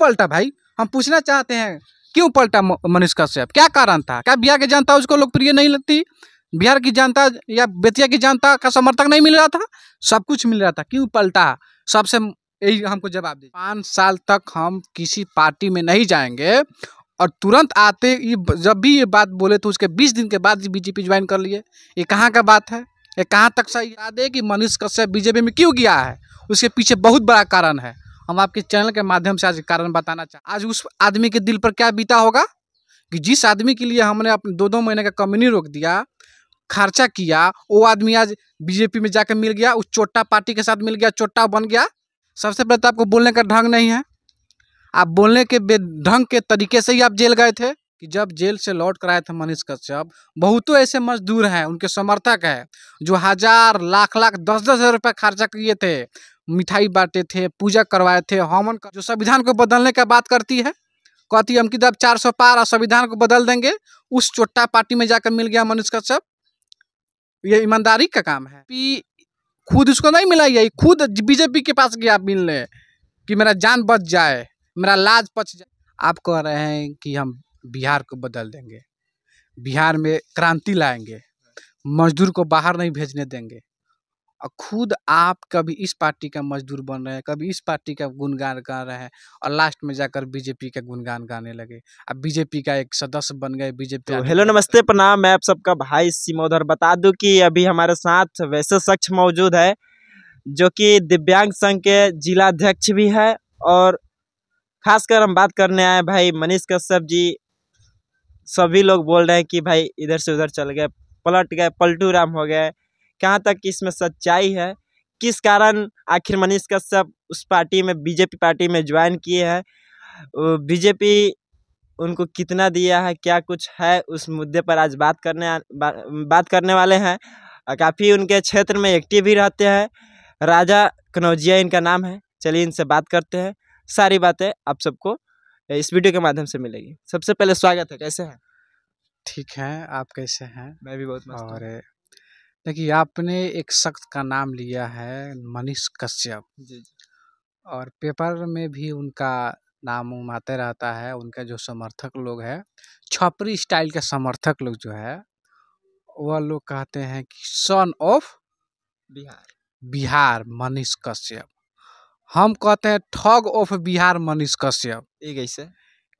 पलटा भाई हम पूछना चाहते हैं क्यों पलटा मनीष कश्यप क्या कारण था क्या बिहार की जनता उसको लोकप्रिय नहीं लगती बिहार की जनता या बेतिया की जनता का समर्थक नहीं मिल रहा था सब कुछ मिल रहा था क्यों पलटा सबसे यही हमको जवाब दे पाँच साल तक हम किसी पार्टी में नहीं जाएंगे और तुरंत आते जब भी ये बात बोले तो उसके बीस दिन के बाद बीजेपी ज्वाइन कर लिए ये कहाँ का बात है ये कहाँ तक सही याद है कि मनीष कश्यप बीजेपी में क्यों गया है उसके पीछे बहुत बड़ा कारण है हम आपके चैनल के माध्यम से आज कारण बताना चाहें आज उस आदमी के दिल पर क्या बीता होगा कि जिस आदमी के लिए हमने अपने दो दो महीने का कम्युनी रोक दिया खर्चा किया वो आदमी आज बीजेपी में जाकर मिल गया उस चोटा पार्टी के साथ मिल गया चोटा बन गया सबसे पहले तो आपको बोलने का ढंग नहीं है आप बोलने के ढंग के तरीके से ही आप जेल गए थे कि जब जेल से लौट कर आए थे मनीष कश्यप बहुतों ऐसे मजदूर हैं उनके समर्थक हैं जो हजार लाख लाख दस दस हजार रुपये खर्चा किए थे मिठाई बांटे थे पूजा करवाए थे हवन कर... जो संविधान को बदलने का बात करती है कहती हम कि जब चार सौ पार और संविधान को बदल देंगे उस चोट्टा पार्टी में जाकर मिल गया मनीष कश्यप ये ईमानदारी का काम है खुद उसको नहीं मिला यही खुद बीजेपी के पास गया मिलने कि मेरा जान बच जाए मेरा लाज पच जाए आप कह रहे हैं कि हम बिहार को बदल देंगे बिहार में क्रांति लाएंगे मजदूर को बाहर नहीं भेजने देंगे और खुद आप कभी इस पार्टी का मजदूर बन रहे हैं कभी इस पार्टी का गुणगान गा रहे हैं और लास्ट में जाकर बीजेपी का गुणगान गाने लगे अब बीजेपी का एक सदस्य बन गए बीजेपी तो हेलो नमस्ते प्रणाम मैं आप सबका भाई सिमोधर बता दूं कि अभी हमारे साथ वैसे शख्स मौजूद है जो कि दिव्यांग संघ के जिला अध्यक्ष भी है और खासकर हम बात करने आए भाई मनीष कश्यप जी सभी लोग बोल रहे हैं कि भाई इधर से उधर चल गए पलट गए पलटू राम हो गए कहाँ तक इसमें सच्चाई है किस कारण आखिर मनीष कश्यप उस पार्टी में बीजेपी पार्टी में ज्वाइन किए हैं बीजेपी उनको कितना दिया है क्या कुछ है उस मुद्दे पर आज बात करने बा, बात करने वाले हैं काफ़ी उनके क्षेत्र में एक्टिव भी रहते हैं राजा कनौजिया इनका नाम है चलिए इनसे बात करते हैं सारी बातें आप सबको इस वीडियो के माध्यम से मिलेगी सबसे पहले स्वागत है कैसे हैं ठीक हैं आप कैसे हैं? मैं भी बहुत मस्त और देखिए आपने एक शख्स का नाम लिया है मनीष कश्यप जी, और पेपर में भी उनका नाम उमाते आते रहता है, उनका जो समर्थक लोग है छपरी स्टाइल के समर्थक लोग जो है, वह लोग कहते हैं कि सन ऑफ बिहार। बिहार मनीष कश्यप। हम कहते हैं ठग ऑफ बिहार मनीष कश्यप। ठीक ऐसे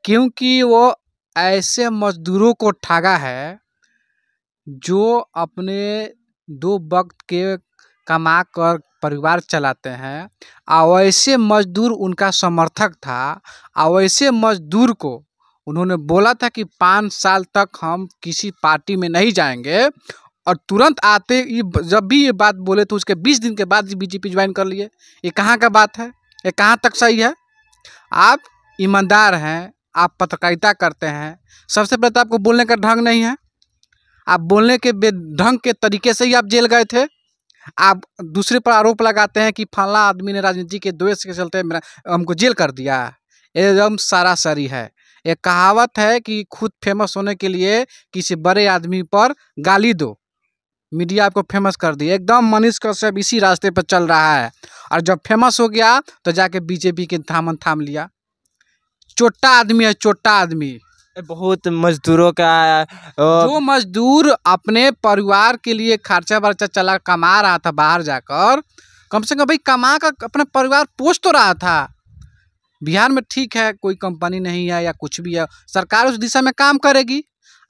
क्योंकि वो ऐसे मज़दूरों को ठगा है जो अपने दो वक़्त के कमा कर परिवार चलाते हैं और वैसे मज़दूर उनका समर्थक था और वैसे मज़दूर को उन्होंने बोला था कि पाँच साल तक हम किसी पार्टी में नहीं जाएंगे और तुरंत आते ये जब भी ये बात बोले तो उसके बीस दिन के बाद ही बीजेपी ज्वाइन कर लिए ये कहाँ का बात है ये कहाँ तक सही है आप ईमानदार हैं आप पत्रकारिता करते हैं सबसे पहले तो आपको बोलने का ढंग नहीं है आप बोलने के ढंग के तरीके से ही आप जेल गए थे आप दूसरे पर आरोप लगाते हैं कि फला आदमी ने राजनीति के द्वेष के चलते मेरा हमको जेल कर दिया एकदम सारी है एक कहावत है कि खुद फेमस होने के लिए किसी बड़े आदमी पर गाली दो मीडिया आपको फेमस कर दी एकदम मनीष कश्यप इसी रास्ते पर चल रहा है और जब फेमस हो गया तो जाके बीजेपी के थामन थाम लिया चोटा आदमी है चोटा आदमी बहुत मजदूरों का जो मजदूर अपने परिवार के लिए खर्चा वर्चा चला कमा रहा था बाहर जाकर कम से कम भाई कमा कर अपना परिवार पोष तो रहा था बिहार में ठीक है कोई कंपनी नहीं है या कुछ भी है सरकार उस दिशा में काम करेगी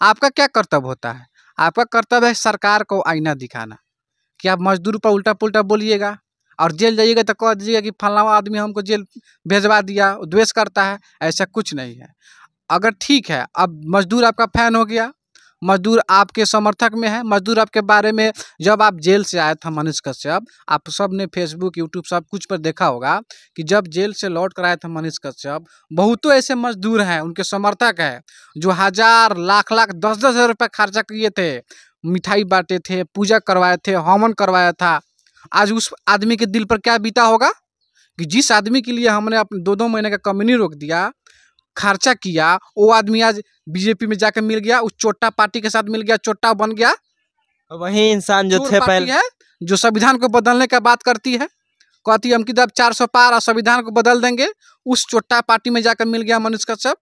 आपका क्या कर्तव्य होता है आपका कर्तव्य है सरकार को आईना दिखाना कि आप मजदूर पर उल्टा पुल्टा बोलिएगा और जेल जाइएगा तो कह दीजिएगा कि फलाना आदमी हमको जेल भेजवा दिया द्वेष करता है ऐसा कुछ नहीं है अगर ठीक है अब मजदूर आपका फैन हो गया मजदूर आपके समर्थक में है मजदूर आपके बारे में जब आप जेल से आए था मनीष कश्यप आप सब ने फेसबुक यूट्यूब सब कुछ पर देखा होगा कि जब जेल से लौट कर आए थे मनीष कश्यप बहुतों ऐसे मजदूर हैं उनके समर्थक हैं जो हज़ार लाख लाख दस दस हज़ार रुपये खर्चा किए थे मिठाई बांटे थे पूजा करवाए थे हवन करवाया था आज उस आदमी के दिल पर क्या बीता होगा कि जिस आदमी के लिए हमने अपने दो दो महीने का कम्युनी रोक दिया खर्चा किया वो आदमी आज बीजेपी में जाकर मिल गया उस चोटा पार्टी के साथ मिल गया चोटा बन गया वही इंसान जो थे पहले है जो संविधान को बदलने का बात करती है कहती हम किताब चार सौ पार और संविधान को बदल देंगे उस चोटा पार्टी में जाकर मिल गया मनुष्य कश्यप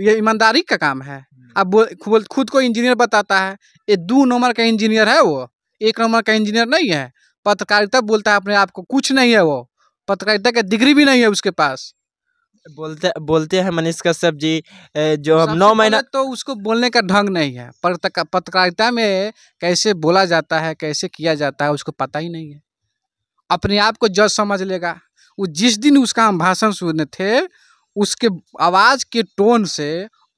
ये ईमानदारी का काम है हम्म। अब खुद को इंजीनियर बताता है ये दो नंबर का इंजीनियर है वो एक नंबर का इंजीनियर नहीं है पत्रकारिता बोलता है अपने आप को कुछ नहीं है वो पत्रकारिता का डिग्री भी नहीं है उसके पास बोलते बोलते हैं मनीष कश्यप जी जो हम नौ महीना तो उसको बोलने का ढंग नहीं है पत्रकारिता में कैसे बोला जाता है कैसे किया जाता है उसको पता ही नहीं है अपने आप को जज समझ लेगा वो जिस दिन उसका हम भाषण सुने थे उसके आवाज़ के टोन से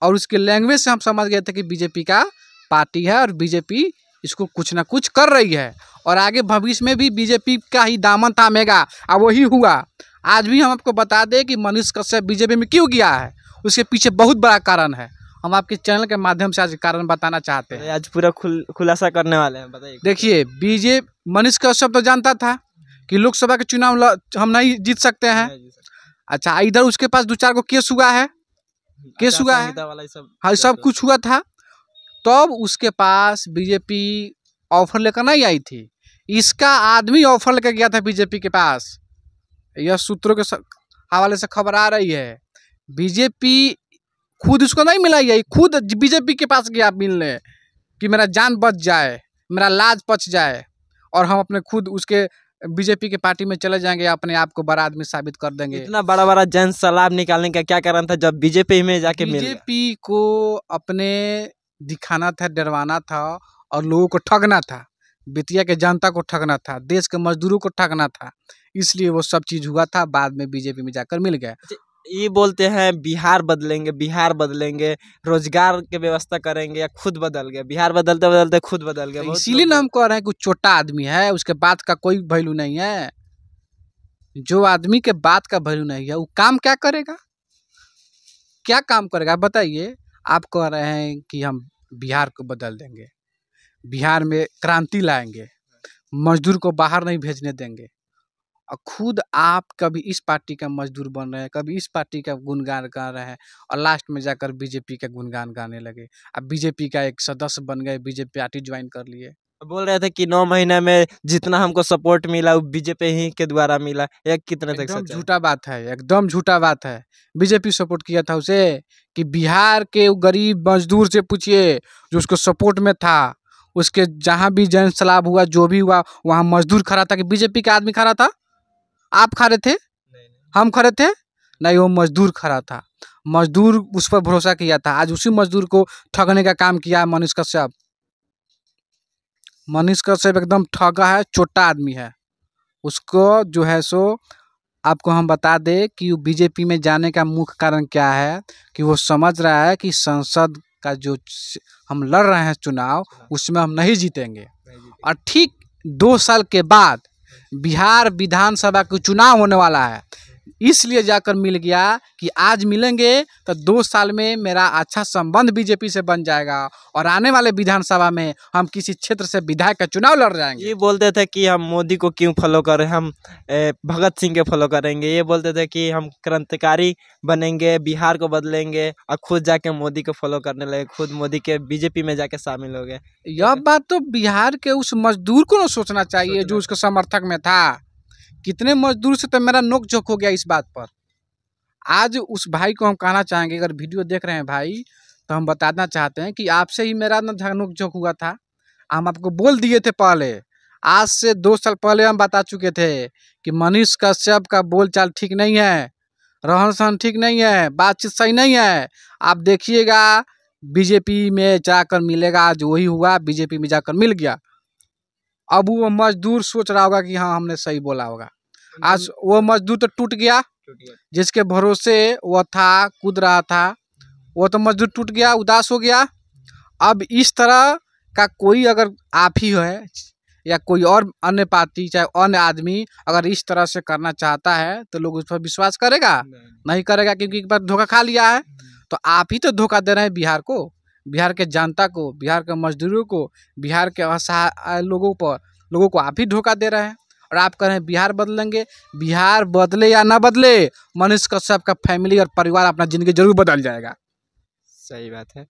और उसके लैंग्वेज से हम समझ गए थे कि बीजेपी का पार्टी है और बीजेपी इसको कुछ ना कुछ कर रही है और आगे भविष्य में भी बीजेपी का ही दामन थामेगा और वही हुआ आज भी हम आपको बता दें कि मनीष कश्यप बीजेपी में क्यों गया है उसके पीछे बहुत बड़ा कारण है हम आपके चैनल के माध्यम से आज कारण बताना चाहते हैं आज पूरा खुल खुलासा करने वाले हैं बताइए देखिए बीजे मनीष कश्यप तो जानता था कि लोकसभा के चुनाव हम नहीं जीत सकते हैं अच्छा इधर उसके पास दो चार को केस हुआ है अच्छा, केस हुआ है हाँ सब कुछ हुआ था तब उसके पास बीजेपी ऑफर लेकर नहीं आई थी इसका आदमी ऑफर लेकर गया था बीजेपी के पास यह सूत्रों के हवाले से खबर आ रही है बीजेपी खुद उसको नहीं मिलाई है खुद बीजेपी के पास गया मिलने कि मेरा जान बच जाए मेरा लाज पच जाए और हम अपने खुद उसके बीजेपी के पार्टी में चले जाएंगे अपने आप को बड़ा आदमी साबित कर देंगे इतना बड़ा बड़ा जन सलाब निकालने का क्या कारण था जब बीजेपी में जाके बीजेपी को अपने दिखाना था डरवाना था और लोगों को ठगना था बेतिया के जनता को ठगना था देश के मजदूरों को ठगना था इसलिए वो सब चीज़ हुआ था बाद में बीजेपी में जाकर मिल गया अच्छा, ये बोलते हैं बिहार बदलेंगे बिहार बदलेंगे रोजगार के व्यवस्था करेंगे या खुद बदल गया बिहार बदलते बदलते खुद बदल गया तो इसीलिए ना हम कह रहे हैं कि छोटा आदमी है उसके बात का कोई वैल्यू नहीं है जो आदमी के बात का वैल्यू नहीं है वो काम क्या करेगा क्या काम करेगा बताइए आप कह रहे हैं कि हम बिहार को बदल देंगे बिहार में क्रांति लाएंगे मजदूर को बाहर नहीं भेजने देंगे और खुद आप कभी इस पार्टी का मजदूर बन रहे हैं कभी इस पार्टी का गुणगान कर रहे हैं और लास्ट में जाकर बीजेपी का गुणगान गाने लगे अब बीजेपी का एक सदस्य बन गए बीजेपी पार्टी ज्वाइन कर लिए बोल रहे थे कि नौ महीने में जितना हमको सपोर्ट मिला वो बीजेपी ही के द्वारा मिला एक कितने तक सच झूठा बात है एकदम झूठा बात है बीजेपी सपोर्ट किया था उसे कि बिहार के गरीब मजदूर से पूछिए जो उसको सपोर्ट में था उसके जहाँ भी जन सलाब हुआ जो भी हुआ वहाँ मजदूर खड़ा था कि बीजेपी का आदमी खड़ा था आप खा रहे थे हम खड़े थे नहीं वो मजदूर खड़ा था मजदूर उस पर भरोसा किया था आज उसी मजदूर को ठगने का काम किया मनीष कश्यप मनीष कश्यप एकदम ठगा है छोटा आदमी है उसको जो है सो आपको हम बता दें कि बीजेपी में जाने का मुख्य कारण क्या है कि वो समझ रहा है कि संसद का जो हम लड़ रहे हैं चुनाव उसमें हम नहीं जीतेंगे और ठीक दो साल के बाद बिहार विधानसभा का चुनाव होने वाला है इसलिए जाकर मिल गया कि आज मिलेंगे तो दो साल में मेरा अच्छा संबंध बीजेपी से बन जाएगा और आने वाले विधानसभा में हम किसी क्षेत्र से विधायक का चुनाव लड़ जाएंगे ये बोलते थे कि हम मोदी को क्यों फॉलो कर रहे हम भगत सिंह के फॉलो करेंगे ये बोलते थे कि हम क्रांतिकारी बनेंगे बिहार को बदलेंगे और खुद जाके मोदी को फॉलो करने लगे खुद मोदी के बीजेपी में जाके शामिल हो गए यह बात तो बिहार के उस मजदूर को सोचना चाहिए जो उसके समर्थक में था कितने मजदूर से तो मेरा नोक झोंक हो गया इस बात पर आज उस भाई को हम कहना चाहेंगे अगर वीडियो देख रहे हैं भाई तो हम बताना चाहते हैं कि आपसे ही मेरा ना नोक झोंक हुआ था हम आपको बोल दिए थे पहले आज से दो साल पहले हम बता चुके थे कि मनीष कश्यप का बोल चाल ठीक नहीं है रहन सहन ठीक नहीं है बातचीत सही नहीं है आप देखिएगा बीजेपी में जाकर मिलेगा आज वही हुआ बीजेपी में जाकर मिल गया अब वो मजदूर सोच रहा होगा कि हाँ हमने सही बोला होगा आज हम्म। वो मजदूर तो टूट गया जिसके भरोसे वो था कूद रहा था हम्म। वो तो मजदूर टूट गया उदास हो गया अब इस तरह का कोई अगर आप ही है या कोई और अन्य पार्टी चाहे अन्य आदमी अगर इस तरह से करना चाहता है तो लोग उस पर विश्वास करेगा नहीं, नहीं करेगा क्योंकि एक बार धोखा खा लिया है हम्म। तो आप ही तो धोखा दे रहे हैं बिहार को बिहार के जनता को बिहार के मजदूरों को बिहार के असहा लोगों पर लोगों को आप ही धोखा दे रहे हैं और आप कह रहे हैं बिहार बदलेंगे बिहार बदले या ना बदले मनुष्य कश्यप का फैमिली और परिवार अपना ज़िंदगी जरूर बदल जाएगा सही बात है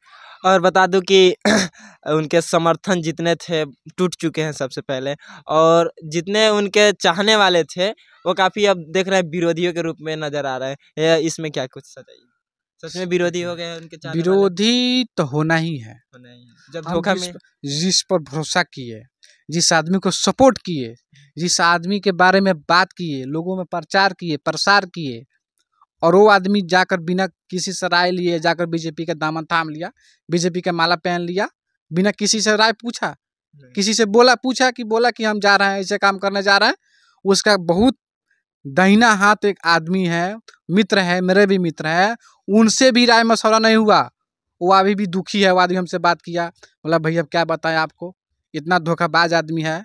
और बता दूं कि उनके समर्थन जितने थे टूट चुके हैं सबसे पहले और जितने उनके चाहने वाले थे वो काफ़ी अब देख रहे हैं विरोधियों के रूप में नज़र आ रहे हैं इसमें क्या कुछ सजाइए तो में विरोधी हो हाँ। गए उनके विरोधी तो होना ही है जब धोखा में जिस पर भरोसा किए जिस आदमी को सपोर्ट किए जिस आदमी के बारे में बात किए लोगों में प्रचार किए प्रसार किए और वो आदमी जाकर बिना किसी से राय लिए जाकर बीजेपी का दामन थाम लिया बीजेपी का माला पहन लिया बिना किसी से राय पूछा किसी से बोला पूछा कि बोला कि हम जा रहे हैं ऐसे काम करने जा रहे हैं उसका बहुत दहीना हाथ एक आदमी है मित्र है मेरे भी मित्र है उनसे भी राय मशवरा नहीं हुआ वो अभी भी दुखी है वो आदमी हमसे बात किया बोला भाई अब क्या बताएं आपको इतना धोखाबाज आदमी है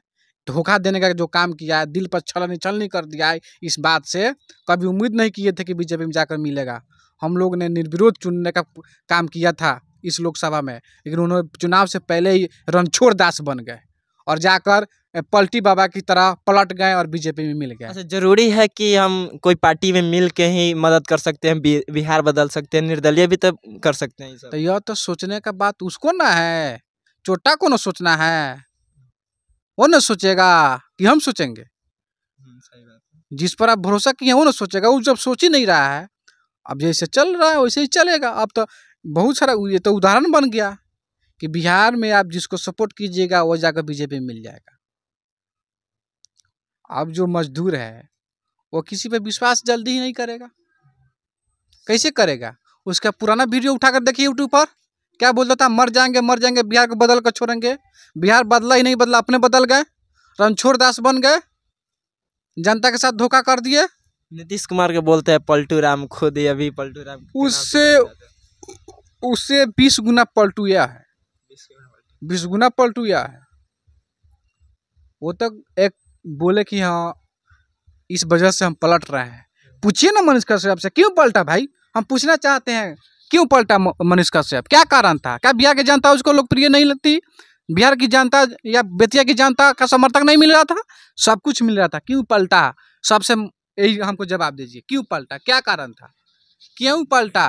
धोखा देने का जो काम किया है दिल पर छल छलनी कर दिया है इस बात से कभी उम्मीद नहीं किए थे कि बीजेपी में जाकर मिलेगा हम लोग ने निर्विरोध चुनने का काम किया था इस लोकसभा में लेकिन उन्होंने चुनाव से पहले ही रणछोड़ दास बन गए और जाकर पलटी बाबा की तरह पलट गए और बीजेपी में मिल गए अच्छा जरूरी है कि हम कोई पार्टी में मिल के ही मदद कर सकते हैं बिहार बदल सकते हैं निर्दलीय भी तो कर सकते हैं तो यह तो सोचने का बात उसको ना है चोटा को ना सोचना है वो ना सोचेगा कि हम सोचेंगे हम्म, जिस पर आप भरोसा किए वो ना सोचेगा वो जब सोच ही नहीं रहा है अब जैसे चल रहा है वैसे ही चलेगा अब तो बहुत सारा ये तो उदाहरण बन गया कि बिहार में आप जिसको सपोर्ट कीजिएगा वो जाकर बीजेपी मिल जाएगा अब जो मजदूर है वो किसी पे विश्वास जल्दी ही नहीं करेगा कैसे करेगा उसका पुराना वीडियो उठाकर देखिए यूट्यूब पर क्या बोलता था मर जाएंगे मर जाएंगे बिहार को बदल कर छोड़ेंगे बिहार बदला ही नहीं बदला अपने बदल गए रणछोर दास बन गए जनता के साथ धोखा कर दिए नीतीश कुमार के बोलते हैं पलटू राम खुद अभी पलटू राम उससे उससे बीस गुना पलटू यह है बीस गुना पलटू यह है वो तक तो एक बोले कि हाँ इस वजह से हम पलट रहे हैं पूछिए ना मनीष कश्यप से क्यों पलटा भाई हम पूछना चाहते हैं क्यों पलटा मनीष कश्यप क्या कारण था क्या बिहार की जनता उसको लोकप्रिय नहीं लगती बिहार की जनता या बेतिया की जनता का समर्थक नहीं मिल रहा था सब कुछ मिल रहा था क्यों पलटा सबसे यही हमको जवाब दीजिए क्यों पलटा क्या कारण था क्यों पलटा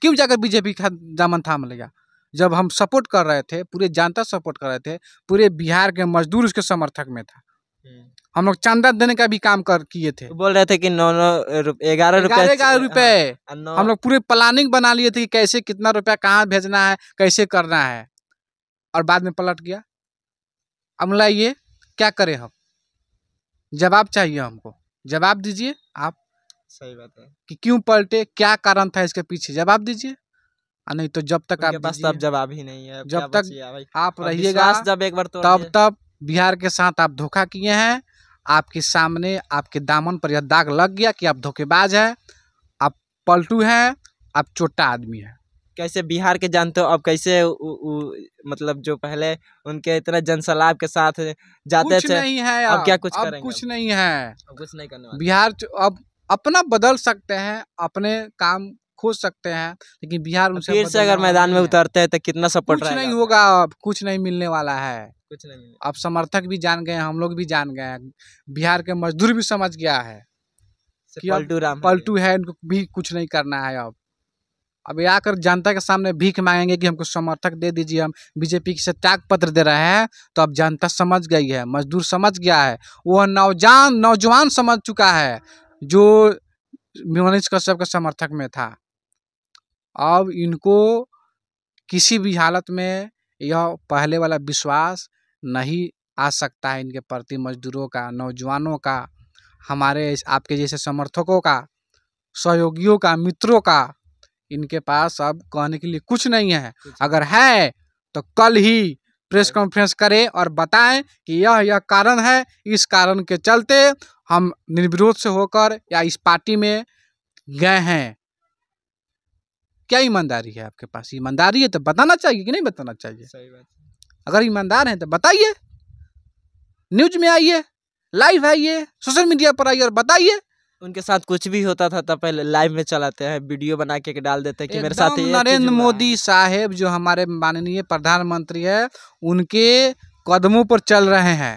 क्यों जाकर बीजेपी का दामन थाम लेगा जब हम सपोर्ट कर रहे थे पूरे जनता सपोर्ट कर रहे थे पूरे बिहार के मजदूर उसके समर्थक में था हम लोग चंदा देने का भी काम कर किए थे बोल रहे थे कि नौ नौ ग्यारह रुपए ग्यारह रुपए हाँ, हाँ, हम लोग पूरे प्लानिंग बना लिए थे कि कैसे कितना रुपया कहाँ भेजना है कैसे करना है और बाद में पलट गया अब लाइए क्या करें हम जवाब चाहिए हमको जवाब दीजिए आप सही बात है कि क्यों पलटे क्या कारण था इसके पीछे जवाब दीजिए नहीं तो जब तक आप तो जवाब ही नहीं है जब तक आप रहिएगा जब एक बार तब तब बिहार के साथ आप धोखा किए हैं आपके सामने आपके दामन पर यह दाग लग गया कि आप धोखेबाज हैं आप पलटू हैं आप छोटा आदमी हैं कैसे बिहार के जानते हो अब कैसे उ, उ, मतलब जो पहले उनके इतना जनसलाब के साथ जाते कुछ थे नहीं है अब, क्या कुछ अब करेंगे कुछ नहीं है अब कुछ नहीं करने बिहार अब अपना बदल सकते हैं अपने काम खोज सकते हैं लेकिन बिहार उनसे फिर से अगर मैदान में उतरते हैं तो कितना सपोर्ट कुछ नहीं होगा कुछ नहीं मिलने वाला है कुछ नहीं मिला आप समर्थक भी जान गए हम लोग भी जान गए बिहार के मजदूर भी समझ गया है पलटू राम पलटू है इनको भी कुछ नहीं करना है अब अब आकर जनता के सामने भीख मांगेंगे कि हमको समर्थक दे दीजिए हम बीजेपी से त्याग पत्र दे रहे हैं तो अब जनता समझ गई है मजदूर समझ गया है वो नौजवान नौजवान समझ चुका है जो मनीष कश्यप के समर्थक में था अब इनको किसी भी हालत में यह पहले वाला विश्वास नहीं आ सकता है इनके प्रति मजदूरों का नौजवानों का हमारे आपके जैसे समर्थकों का सहयोगियों का मित्रों का इनके पास अब कहने के लिए कुछ नहीं है अगर है तो कल ही प्रेस कॉन्फ्रेंस करें और बताएं कि यह यह कारण है इस कारण के चलते हम निर्विरोध से होकर या इस पार्टी में गए हैं क्या ईमानदारी है आपके पास ईमानदारी है तो बताना चाहिए कि नहीं बताना चाहिए सही बात अगर ईमानदार हैं तो बताइए न्यूज में आइए लाइव आइए सोशल मीडिया पर आइए और बताइए उनके साथ कुछ भी होता था तब पहले लाइव में चलाते हैं वीडियो बना के डाल देते हैं कि मेरे साथ नरेंद्र मोदी साहेब जो हमारे माननीय प्रधानमंत्री है उनके कदमों पर चल रहे हैं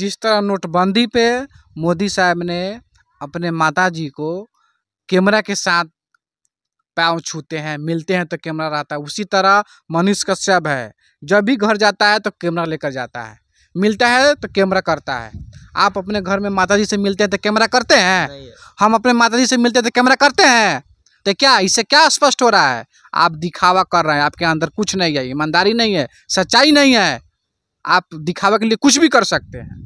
जिस तरह नोटबंदी पे मोदी साहब ने अपने माता जी को कैमरा के साथ पाँव छूते हैं मिलते हैं तो कैमरा रहता है उसी तरह मनीष कश्यप है जब भी घर जाता है तो कैमरा लेकर जाता है मिलता है तो कैमरा करता है आप अपने घर में माताजी से मिलते हैं तो कैमरा करते हैं हम अपने माताजी से मिलते हैं तो कैमरा करते हैं तो क्या इससे क्या स्पष्ट हो रहा है आप दिखावा कर रहे हैं आपके अंदर कुछ नहीं है ईमानदारी नहीं है सच्चाई नहीं है आप दिखावा के लिए कुछ भी कर सकते हैं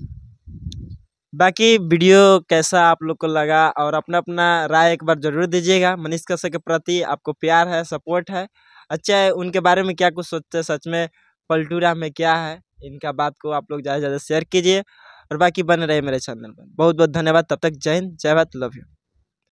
बाकी वीडियो कैसा आप लोग को लगा और अपना अपना राय एक बार जरूर दीजिएगा मनीष कश्य के प्रति आपको प्यार है सपोर्ट है अच्छा है उनके बारे में क्या कुछ सोचते हैं सच में पलटूरा में क्या है इनका बात को आप लोग ज़्यादा से ज़्यादा शेयर कीजिए और बाकी बने रहे मेरे चैनल पर बहुत बहुत धन्यवाद तब तक जय हिंद जय भारत लव यू